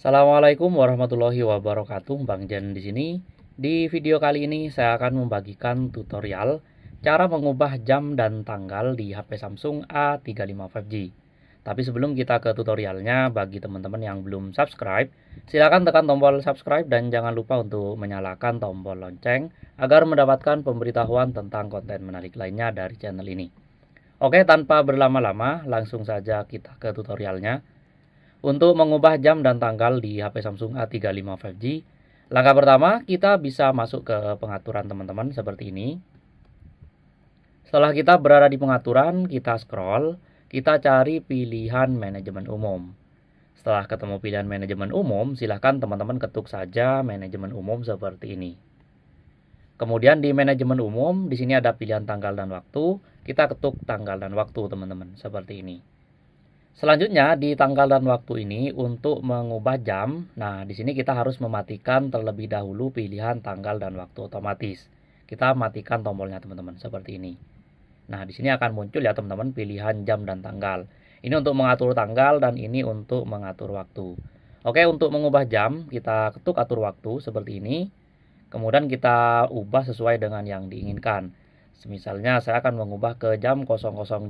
Assalamualaikum warahmatullahi wabarakatuh, Bang Jen di sini. Di video kali ini saya akan membagikan tutorial cara mengubah jam dan tanggal di HP Samsung A35 5G. Tapi sebelum kita ke tutorialnya, bagi teman-teman yang belum subscribe, silakan tekan tombol subscribe dan jangan lupa untuk menyalakan tombol lonceng agar mendapatkan pemberitahuan tentang konten menarik lainnya dari channel ini. Oke, tanpa berlama-lama, langsung saja kita ke tutorialnya. Untuk mengubah jam dan tanggal di HP Samsung A35 5G, langkah pertama kita bisa masuk ke pengaturan teman-teman seperti ini. Setelah kita berada di pengaturan, kita scroll, kita cari pilihan manajemen umum. Setelah ketemu pilihan manajemen umum, silahkan teman-teman ketuk saja manajemen umum seperti ini. Kemudian di manajemen umum, di sini ada pilihan tanggal dan waktu. Kita ketuk tanggal dan waktu, teman-teman, seperti ini. Selanjutnya di tanggal dan waktu ini untuk mengubah jam, nah di sini kita harus mematikan terlebih dahulu pilihan tanggal dan waktu otomatis. Kita matikan tombolnya teman-teman seperti ini. Nah di sini akan muncul ya teman-teman pilihan jam dan tanggal. Ini untuk mengatur tanggal dan ini untuk mengatur waktu. Oke untuk mengubah jam kita ketuk atur waktu seperti ini. Kemudian kita ubah sesuai dengan yang diinginkan. Misalnya saya akan mengubah ke jam 0026.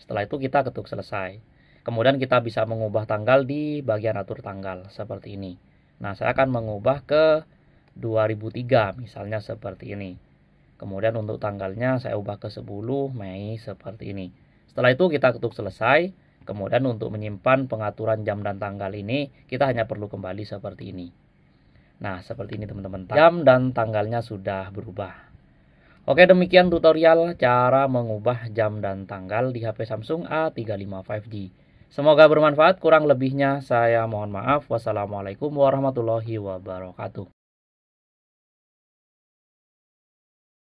Setelah itu kita ketuk selesai. Kemudian kita bisa mengubah tanggal di bagian atur tanggal seperti ini. Nah, saya akan mengubah ke 2003 misalnya seperti ini. Kemudian untuk tanggalnya saya ubah ke 10 Mei seperti ini. Setelah itu kita ketuk selesai. Kemudian untuk menyimpan pengaturan jam dan tanggal ini kita hanya perlu kembali seperti ini. Nah, seperti ini teman-teman. Jam dan tanggalnya sudah berubah. Oke demikian tutorial cara mengubah jam dan tanggal di HP Samsung A35 5G. Semoga bermanfaat, kurang lebihnya saya mohon maaf. Wassalamualaikum warahmatullahi wabarakatuh.